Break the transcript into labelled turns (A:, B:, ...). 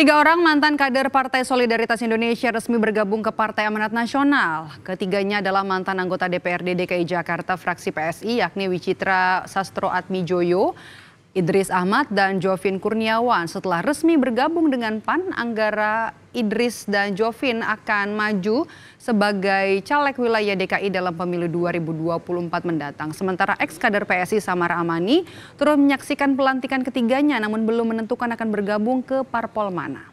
A: Tiga orang mantan kader Partai Solidaritas Indonesia resmi bergabung ke Partai Amanat Nasional. Ketiganya adalah mantan anggota DPRD DKI Jakarta fraksi PSI yakni Wicitra Sastro Atmijoyo, Idris Ahmad dan Jovin Kurniawan setelah resmi bergabung dengan PAN, Anggara Idris dan Jovin akan maju sebagai caleg wilayah DKI dalam pemilu 2024 mendatang. Sementara ex kader PSI Samara Amani turut menyaksikan pelantikan ketiganya namun belum menentukan akan bergabung ke parpol mana.